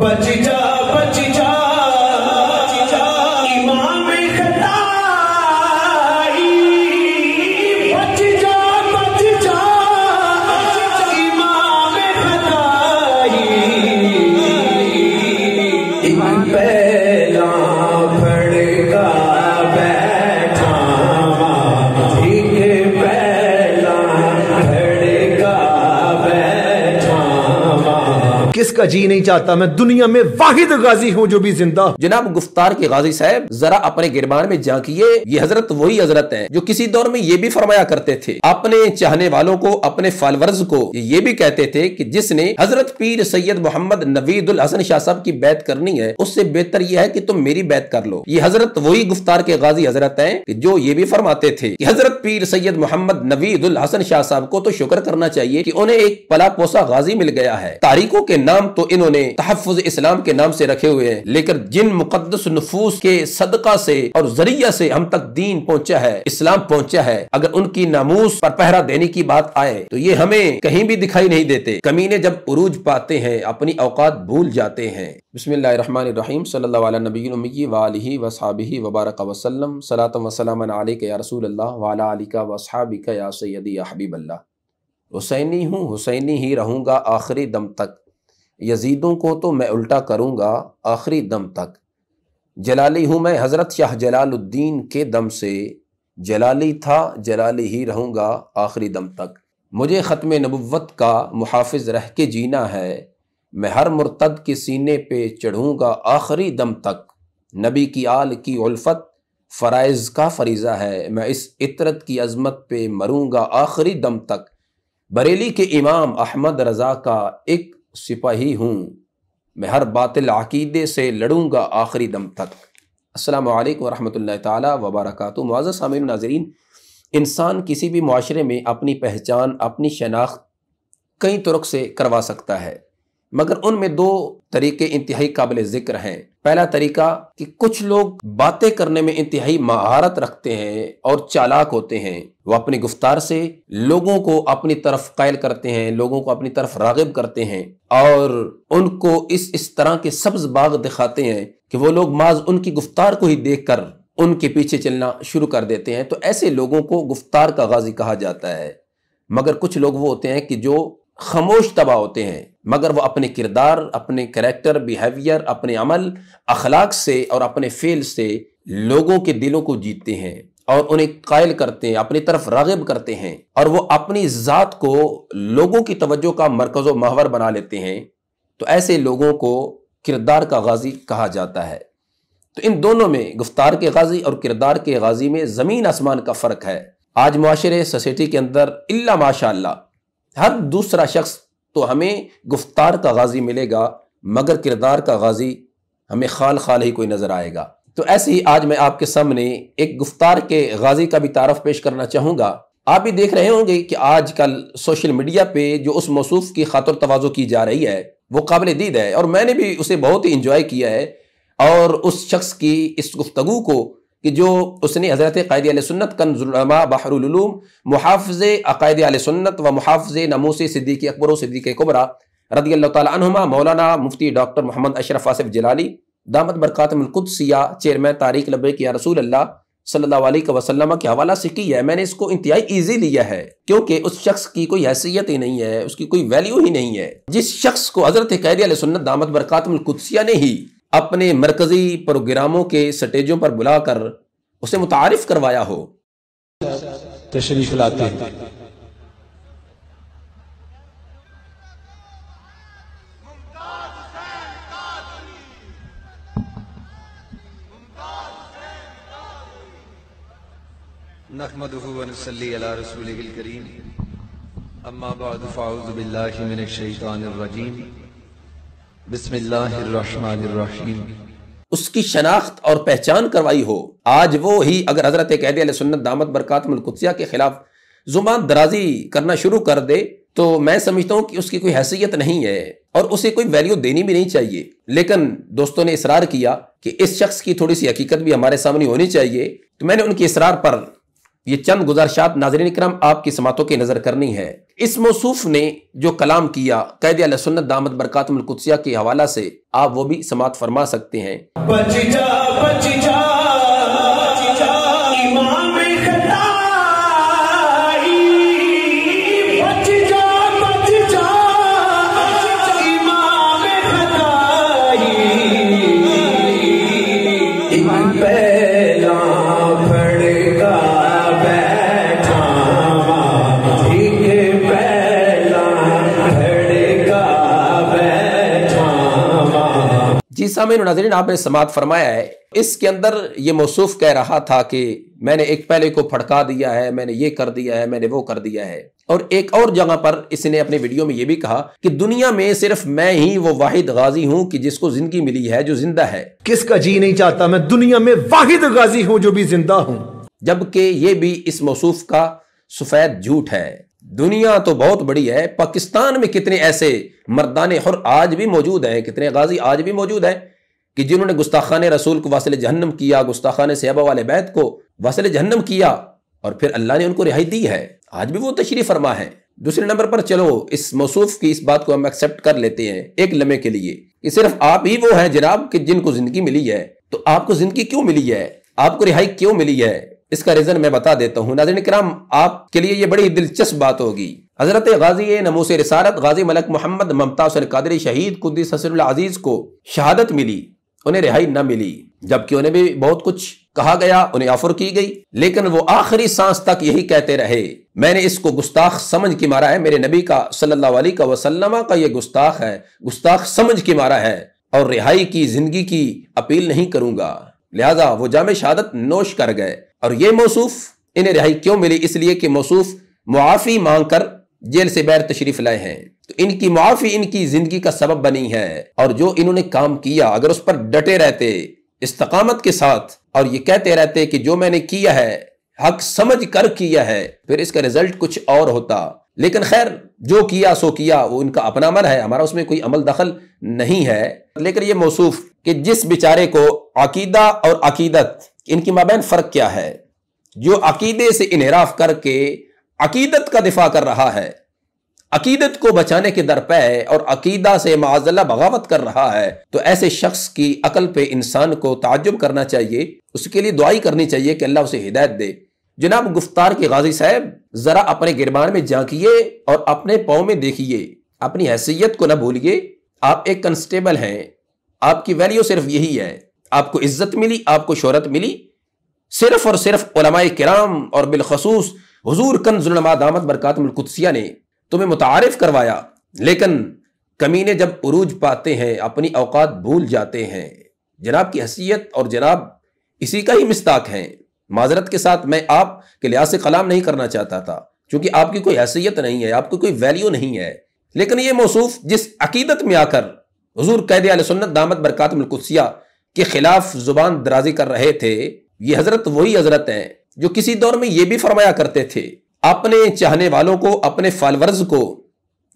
But you don't. किसका जी नहीं चाहता मैं दुनिया में वाहिद गाजी हूँ जो भी जिंदा जनाब गुफ्तार के गाजी साहब जरा अपने गिरबार में झांकिए ये हजरत वही हजरत है जो किसी दौर में ये भी फरमाया करते थे अपने चाहने वालों को अपने फॉलोअर्स को ये भी कहते थे कि जिसने हजरत पीर सैयद मोहम्मद नवीदुल हसन शाह साहब की बैत करनी है उससे बेहतर यह है कि तुम मेरी बैत कर लो ये हजरत वही गुफ्तार के गाजी हजरत है जो ये भी फरमाते थे कि हजरत पीर सैयद मोहम्मद नवीदुल हसन शाह साहब को तो शुक्र करना चाहिए कि उन्हें एक पला पोसा गाजी मिल गया है तारीखों के न नाम तो इन्होंने तहफ़ इस्लाम के नाम से रखे हुए हैं लेकिन जिन मुकदस नफूस के सदका से और जरिया से हम तक दीन पहुंचा है इस्लाम पहुंचा है अगर उनकी नामूस पर पहरा देने की बात आए तो ये हमें कहीं भी दिखाई नहीं देते कमीने जब उरूज पाते हैं अपनी औकात भूल जाते हैं बसमीम सल्लाबी वाली वसाबी वबारक वसलम सलातम वसलम वसाबिका या सैदी हबीबल्ला हुसैनी हूँ हुसैनी ही रहूँगा आखिरी दम तक यजीदों को तो मैं उल्टा करूँगा आखिरी दम तक जलाली हूँ मैं हज़रत शाह जलालुद्दीन के दम से जलाली था जलाली ही रहूँगा आखिरी दम तक मुझे ख़त्म नबुवत का मुहाफ़ रह के जीना है मैं हर मुर्तद के सीने पे चढ़ूँगा आखिरी दम तक नबी की आल की उल्फत फ़राइज़ का फरीज़ा है मैं इस इतरत की अजमत पे मरूँगा आखिरी दम तक बरेली के इमाम अहमद रज़ा का एक सिपाही हूँ मैं हर बातिल अकीदे से लड़ूंगा आखिरी दम तक अस्सलाम वालेकुम वरहमतुल्लाहि ताला वबरकatuh मुआज़ सामीन नाजरीन इंसान किसी भी माशरे में अपनी पहचान अपनी शनाख्त कई तुरक से करवा सकता है मगर उनमें दो तरीके इंतहाई काबिल ज़िक्र हैं पहला तरीका कि कुछ लोग बातें करने में इंतहाई महारत रखते हैं और चालाक होते हैं वह अपनी गुफ्तार से लोगों को अपनी तरफ कैल करते हैं लोगों को अपनी तरफ रागिब करते हैं और उनको इस इस तरह के सब्ज बाग दिखाते हैं कि वो लोग माज उनकी गुफ्तार को ही देख कर उनके पीछे चलना शुरू कर देते हैं तो ऐसे लोगों को गुफ्तार का गाजी कहा जाता है मगर कुछ लोग वो होते हैं कि जो खामोश तबाह होते हैं मगर वह अपने किरदार अपने करेक्टर बिहेवियर अपने अमल अखलाक से और अपने फेल से लोगों के दिलों को जीतते हैं और उन्हें कायल करते हैं अपनी तरफ रागिब करते हैं और वह अपनी ज़ात को लोगों की तवज्जो का मरकज़ महवर बना लेते हैं तो ऐसे लोगों को किरदार का गाजी कहा जाता है तो इन दोनों में गुफ्तार के गाजी और किरदार के गाजी में ज़मीन आसमान का फ़र्क है आज माशरे सोसाइटी के अंदर इला माशा हर दूसरा शख्स तो हमें गुफ्तार का गाजी मिलेगा मगर किरदार का गाजी हमें खाल खाल ही कोई नज़र आएगा तो ऐसे ही आज मैं आपके सामने एक गुफ्तार के गाजी का भी तारफ पेश करना चाहूँगा आप भी देख रहे होंगे कि आज कल सोशल मीडिया पे जो उस मौसूफ की खातर तोज़ो की जा रही है वो काबिल दीद है और मैंने भी उसे बहुत ही इंजॉय किया है और उस शख्स की इस गुफ्तगु को कि जो उसने हज़रत कायद सुन्नत कनजुलमा बहरूम मुहाफ़ अकायद सुन्नत व मुहाफ़ नमोस सिद्दीक अकबर सिद्दीक कुबरा रदी अल्लाह मौलाना मुफ्ती डॉक्टर मोहम्मद अशरफ आसिफ जलाली दामद सिया चेयरमैन तारिक लबे किया रसूल अल्लाह सल्ला वसलम के हवाला से की है मैंने इसको इंतहाई ईजी लिया है क्योंकि उस शख्स की कोई हैसियत ही नहीं है उसकी कोई वैल्यू ही नहीं है जिस शख्स को हजरत कैद सुन्नत दामद बरक़ातमकुदसिया ने ही अपने मरकजी प्रोग्रामों के स्टेजों पर बुलाकर उसे मुतारफ करवाया हो तशरीफ लाते हैं करीम अम्मा बाद फ़ाउज़ उसकी शनाख्त और पहचान करवाई हो आज वो ही अगर हजरत कैद सुन्नत दामद बरकत के खिलाफ जुबान दराजी करना शुरू कर दे तो मैं समझता हूँ कि उसकी कोई हैसियत नहीं है और उसे कोई वैल्यू देनी भी नहीं चाहिए लेकिन दोस्तों ने इसरार किया कि इस शख्स की थोड़ी सी हकीकत भी हमारे सामने होनी चाहिए तो मैंने उनके इसरार पर ये चंद गुजारशात नाजरीन करम आपकी समातों की नज़र करनी है इस मौसूफ ने जो कलाम किया कैद अलसन्नत दामद बरकतमकुदसिया के हवाला से आप वो भी समात फरमा सकते हैं बच Bad. सामिन नाजरीन आपने समात फरमाया है इसके अंदर ये मौसूफ कह रहा था कि मैंने एक पहले को फटका दिया है मैंने ये कर दिया है मैंने वो कर दिया है और एक और जगह पर इसने अपने वीडियो में ये भी कहा कि दुनिया में सिर्फ मैं ही वो वाहिद गाजी हूं कि जिसको जिंदगी मिली है जो जिंदा है किसका जी नहीं चाहता मैं दुनिया में वाहिद गाजी हूं जो भी जिंदा हूं जबकि ये भी इस मौसूफ का सफेद झूठ है दुनिया तो बहुत बड़ी है पाकिस्तान में कितने ऐसे मर्दाने हर आज भी मौजूद हैं कितने गाजी आज भी मौजूद हैं कि जिन्होंने गुस्ताखान रसूल को वासल जहन्नम किया गुस्ताखान सेबा वाले बैत को वासल जहन्नम किया और फिर अल्लाह ने उनको रिहाई दी है आज भी वो तशरीफ फरमा है दूसरे नंबर पर चलो इस मौसूफ की इस बात को हम एक्सेप्ट कर लेते हैं एक लम्हे के लिए कि सिर्फ आप ही वो हैं जनाब कि जिनको जिंदगी मिली है तो आपको जिंदगी क्यों मिली है आपको रिहाई क्यों मिली है इसका रीजन मैं बता देता हूँ नाजरन कराम आपके लिए ये बड़ी दिलचस्प बात होगी हजरत गाजी नमोस रिसारत गाजी मलक मोहम्मद ममता कादरी शहीद कुदी हसन अजीज को शहादत मिली उन्हें रिहाई न मिली जबकि उन्हें भी बहुत कुछ कहा गया उन्हें ऑफर की गई लेकिन वो आखिरी सांस तक यही कहते रहे मैंने इसको गुस्ताख समझ के मारा है मेरे नबी का सल्लल्लाहु अलैहि वसल्लम का ये गुस्ताख है गुस्ताख समझ के मारा है और रिहाई की जिंदगी की अपील नहीं करूंगा लिहाजा वो जाम शहादत नोश कर गए और ये मौसूफ इन्हें रिहाई क्यों मिली इसलिए कि मौसूफ मुआफ़ी मांग कर जेल से बैर तशरीफ लाए हैं तो इनकी मुआफ़ी इनकी जिंदगी का सबब बनी है और जो इन्होंने काम किया अगर उस पर डटे रहते इस्तकामत के साथ और ये कहते रहते कि जो मैंने किया है हक समझ कर किया है फिर इसका रिजल्ट कुछ और होता लेकिन खैर जो किया सो किया वो इनका अपना अमल है हमारा उसमें कोई अमल दखल नहीं है लेकिन ये मौसूफ कि जिस बेचारे को अकीदा और अकीदत इनकी माबेन फ़र्क क्या है जो अकीदे से इनहराफ करके अकीदत का दिफा कर रहा है अकीदत को बचाने के दरपे और अकीदा से माजल्ला बगावत कर रहा है तो ऐसे शख्स की अकल पे इंसान को ताजुब करना चाहिए उसके लिए दुआई करनी चाहिए कि अल्लाह उसे हिदायत दे जनाब गुफ्तार के गाजी साहब जरा अपने गिरबान में झांकिए और अपने पाओ में देखिए अपनी हैसियत को ना भूलिए आप एक कंस्टेबल हैं आपकी वैल्यू सिर्फ यही है आपको इज्जत मिली आपको शहरत मिली सिर्फ और सिर्फ ओलमाए कराम और बिलखसूस हजूर कनजुलमा दामद बरकतमकुदसिया ने तुम्हें मुतारफ करवाया लेकिन कमीने जब उरूज पाते हैं अपनी अवकात भूल जाते हैं जनाब की हसीयत और जनाब इसी का ही मिस्ताक है माजरत के साथ मैं आप के लिहाज से कलाम नहीं करना चाहता था क्योंकि आपकी कोई हैसियत नहीं है आपकी कोई वैल्यू नहीं है लेकिन ये मौसूफ जिस अकीदत में आकर हजूर कैद सुन्नत दामद बरकत मलकुसिया के खिलाफ जुबान दराजी कर रहे थे ये हजरत वही हजरत हैं जो किसी दौर में ये भी फरमाया करते थे अपने चाहने वालों को अपने फॉलोअर्स को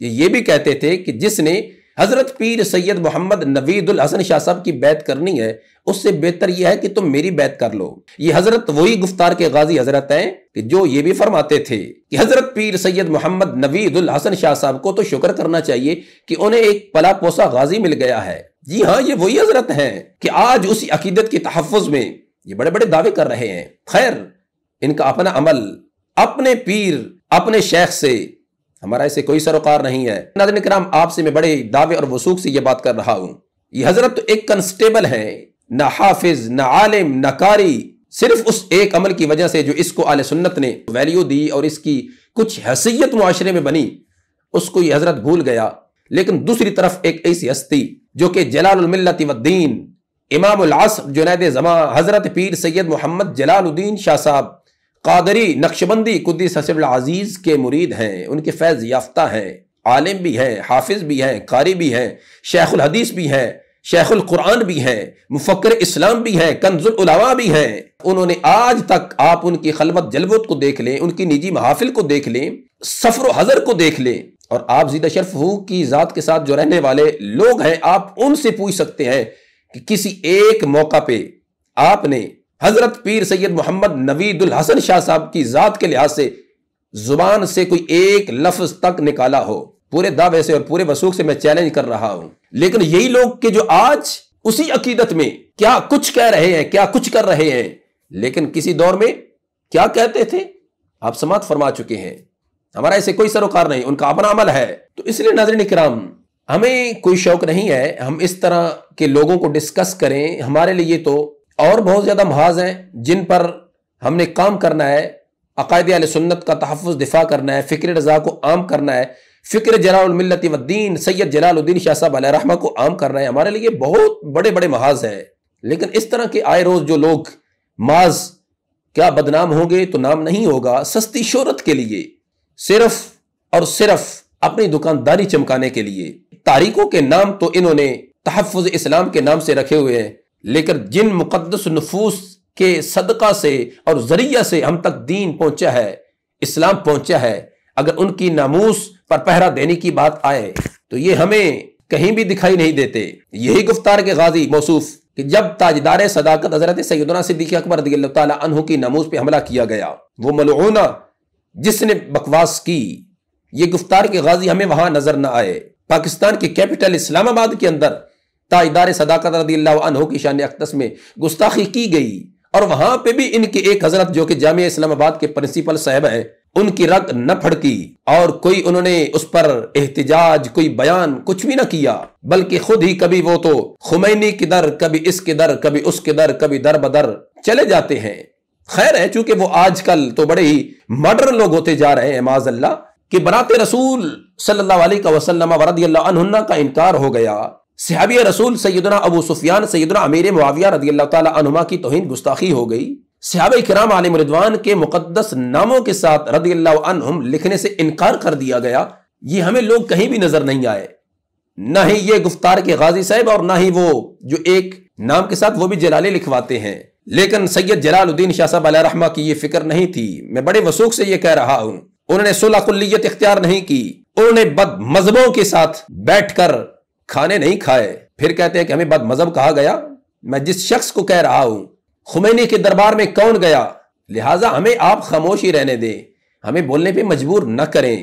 ये भी कहते थे कि जिसने हजरत पीर सैयद मोहम्मद नवीदुल हसन शाह साहब की बैत करनी है उससे बेहतर यह है कि तुम मेरी बैत कर लो ये हजरत वही गुफ्तार के गाजी हजरत हैं कि जो ये भी फरमाते थे कि हजरत पीर सैयद मोहम्मद नवीदुल हसन शाह साहब को तो शुक्र करना चाहिए कि उन्हें एक पला पोसा गाजी मिल गया है जी हाँ ये वही हजरत है कि आज उसी अकीदत के तहफ़ में ये बड़े बड़े दावे कर रहे हैं खैर इनका अपना अमल अपने पीर अपने शेख से हमारा ऐसे कोई सरोकार नहीं है नाजन कराम आपसे मैं बड़े दावे और वसूख से ये बात कर रहा हूँ ये हजरत तो एक कंस्टेबल है ना हाफिज ना आलिम ना कारी सिर्फ उस एक अमल की वजह से जो इसको आल सुन्नत ने वैल्यू दी और इसकी कुछ हैसियत माशरे में बनी उसको ये हजरत भूल गया लेकिन दूसरी तरफ एक ऐसी हस्ती जो कि जलालमिल्लत इमाम जुनेद जमा हजरत पीर सैयद मोहम्मद जलालुद्दीन शाह साहब कादरी नक्शबंदी कुद्दीस हसब अजीज़ के मुरीद हैं उनके फैज़ याफ्ता हैं आलिम भी हैं हाफिज भी हैं कारी भी हैं शेखुल हदीस भी हैं शेखुल कुरान भी हैं मुफक्र इस्लाम भी हैं कंजुल भी हैं उन्होंने आज तक आप उनकी खलबत जलवत को देख लें उनकी निजी महाफिल को देख लें सफर हजर को देख लें और आप जीद शर्फ हु की ज़ात के साथ जो रहने वाले लोग हैं आप उनसे पूछ सकते हैं कि किसी एक मौका पे आपने हज़रत पीर सैयद मोहम्मद नवीदुल हसन शाह साहब की ज़ात के लिहाज से ज़ुबान से कोई एक लफ्ज तक निकाला हो पूरे दावे से और पूरे वसूख से मैं चैलेंज कर रहा हूं लेकिन यही लोग के जो आज उसी अकीदत में क्या कुछ कह रहे हैं क्या कुछ कर रहे हैं लेकिन किसी दौर में क्या कहते थे आप समाप्त फरमा चुके हैं हमारा ऐसे कोई सरोकार नहीं उनका अपना अमल है तो इसलिए नजर कराम हमें कोई शौक नहीं है हम इस तरह के लोगों को डिस्कस करें हमारे लिए तो और बहुत ज़्यादा महाज हैं जिन पर हमने काम करना है अकायद सुन्नत का तहफ़ दिफा करना है फ़िक्र रज़ा को आम करना है फ़िक्र जलामिलत सैयद जलालुद्दीन शाह साहब को आम करना है हमारे लिए बहुत बड़े बड़े महाज हैं लेकिन इस तरह के आए रोज़ जो लोग माज क्या बदनाम होंगे तो नाम नहीं होगा सस्ती शहरत के लिए सिर्फ और सिर्फ अपनी दुकानदारी चमकाने के लिए तारीखों के नाम तो इन्होंने तहफ़ इस्लाम के नाम से रखे हुए हैं लेकिन जिन मुकदस नफूस के सदका से और जरिया से हम तक दीन पहुंचा है इस्लाम पहुंचा है अगर उनकी नामूस पर पहरा देने की बात आए तो ये हमें कहीं भी दिखाई नहीं देते यही गुफ्तार के गाजी मौसूफ कि जब ताजदार सदाकत हजरत सैदना सिद्दीकी अकबर की नमूज पर हमला किया गया वो मलोना जिसने बकवास की ये गुफ्तार के गाजी हमें वहां नजर न आए पाकिस्तान के कैपिटल इस्लामाबाद के अंदर ताइदार सदाकत रदी की शान अख्तस में गुस्ताखी की गई और वहां पे भी इनके एक हजरत जो कि जामिया इस्लामाबाद के प्रिंसिपल साहब हैं उनकी रग न फड़की और कोई उन्होंने उस पर एहतजाज कोई बयान कुछ भी ना किया बल्कि खुद ही कभी वो तो खुमैनी की दर कभी इसके दर कभी उसके दर कभी दर बदर चले जाते हैं खैर है चूंकि वो आजकल तो बड़े ही मर्डर लोग होते जा रहे हैं माज अल्लाह कि बरात रसूल सल्ला का इनकार हो गया सिहाबी रसूल सैदना अबू सुफियान सैदना अमीर मुआविया रदी अल्लाह की तोहन गुस्ताखी हो गई सिहाब कराम आलिम रिदवान के मुकदस नामों के साथ रदी अल्लाह लिखने से इनकार कर दिया गया ये हमें लोग कहीं भी नजर नहीं आए ना ही ये गुफ्तार के गाजी साहब और ना ही वो जो एक नाम के साथ वो भी जलाले लिखवाते हैं लेकिन सैयद जलालुद्दीन शाह साहब रहमा की ये फिक्र नहीं थी मैं बड़े वसूख से ये कह रहा हूं उन्होंने सुलहकुल्लियत इख्तियार नहीं की उन्होंने बद मजहबों के साथ बैठकर खाने नहीं खाए फिर कहते हैं कि हमें बद मजहब कहा गया मैं जिस शख्स को कह रहा हूं खुमैनी के दरबार में कौन गया लिहाजा हमें आप खामोश ही रहने दें हमें बोलने पर मजबूर न करें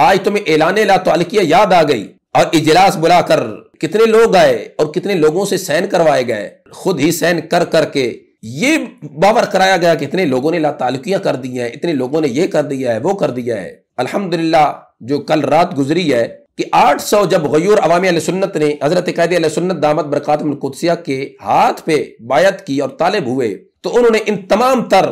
आज तुम्हें एलान ला तो अलकिया याद आ गई और इजलास बुलाकर कितने लोग आए और कितने लोगों से सैन करवाए गए खुद ही सैन कर करके ये बावर कराया गया कि इतने लोगों ने ला तालुकियां कर दी हैं इतने लोगों ने ये कर दिया है वो कर दिया है अल्हम्दुलिल्लाह जो कल रात गुजरी है कि 800 जब गयूर अवामी सुन्नत ने हजरत कैद सुन्नत दामद बरक़ातमकुदसिया के हाथ पे बायत की और तालिब हुए तो उन्होंने इन तमाम तर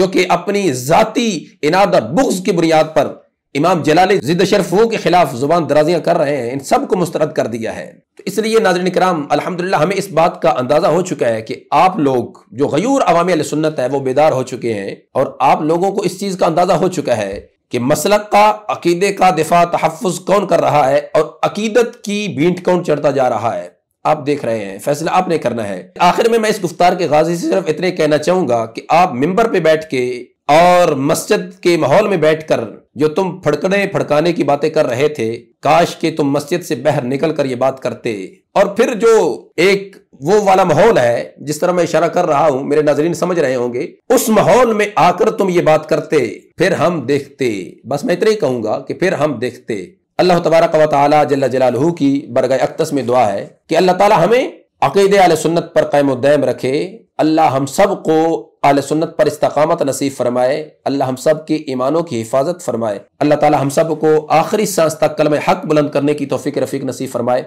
जो कि अपनी जाति इनाद बुग्ज की बुनियाद पर इमाम जलाल जिद शरफों के खिलाफ जुबान दराजियां कर रहे हैं इन सबको मुस्तरद कर दिया है तो इसलिए नाजरन कराम अलहमदिल्ला हमें इस बात का अंदाजा हो चुका है कि आप लोग जो गयूर अवामी सुन्नत है वो बेदार हो चुके हैं और आप लोगों को इस चीज का अंदाजा हो चुका है कि मसलक का अकीदे का दिफा तहफ़ कौन कर रहा है और अकीदत की भीट कौन चढ़ता जा रहा है आप देख रहे हैं फैसला आपने करना है आखिर में मैं इस गुफ्तार के गाजी से सिर्फ इतने कहना चाहूंगा कि आप मिंबर पे बैठ के और मस्जिद के माहौल में बैठकर जो तुम फड़कने फड़काने की बातें कर रहे थे काश के तुम मस्जिद से बाहर निकल कर ये बात करते और फिर जो एक वो वाला माहौल है जिस तरह मैं इशारा कर रहा हूं मेरे नाजरीन समझ रहे होंगे उस माहौल में आकर तुम ये बात करते फिर हम देखते बस मैं इतना ही कहूंगा कि फिर हम देखते अल्लाह तबारक वाली जल्ला की बरगह अक्तस में दुआ है कि अल्लाह तला हमें अकीद आल सुन्नत पर कैम रखे अल्लाह हम सबको आल सुन्नत पर इस्तकामत नसीब फरमाए अल्लाह हम सब के ईमानों की हिफाजत फरमाए अल्लाह ताला हम सब को आखिरी सांस तक कलम हक बुलंद करने की तोफ़ी रफ़ीक नसीब फरमाए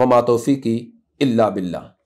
व मा तोफ़ी की अल्ला बिल्ला